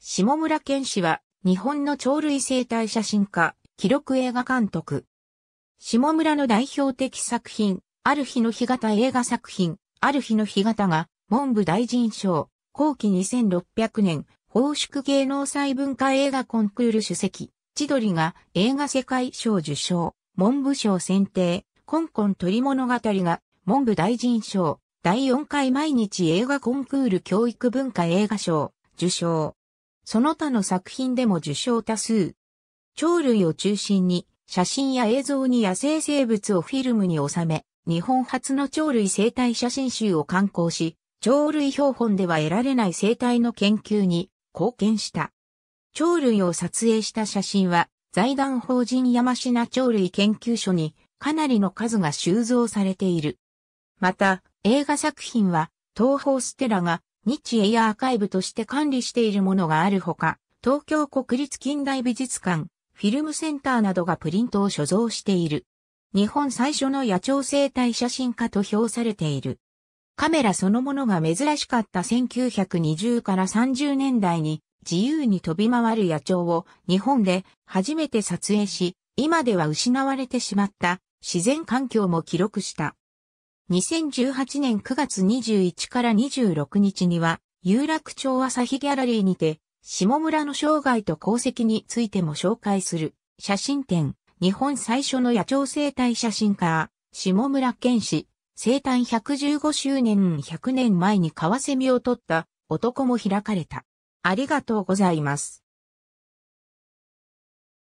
下村健氏は、日本の鳥類生態写真家、記録映画監督。下村の代表的作品、ある日の日型映画作品、ある日の日型が、文部大臣賞、後期2600年、宝祝芸能祭文化映画コンクール主席、千鳥が映画世界賞受賞、文部賞選定、コンコン鳥物語が、文部大臣賞、第4回毎日映画コンクール教育文化映画賞、受賞。その他の作品でも受賞多数。鳥類を中心に、写真や映像に野生生物をフィルムに収め、日本初の鳥類生態写真集を刊行し、鳥類標本では得られない生態の研究に貢献した。鳥類を撮影した写真は、財団法人山科鳥類研究所にかなりの数が収蔵されている。また、映画作品は、東方ステラが日英アーカイブとして管理しているものがあるほか、東京国立近代美術館、フィルムセンターなどがプリントを所蔵している。日本最初の野鳥生態写真家と評されている。カメラそのものが珍しかった1920から30年代に自由に飛び回る野鳥を日本で初めて撮影し、今では失われてしまった自然環境も記録した。2018年9月21から26日には、有楽町朝日ギャラリーにて、下村の生涯と功績についても紹介する、写真展、日本最初の野鳥生態写真家、下村健氏、生誕115周年100年前にカワセミを取った男も開かれた。ありがとうございます。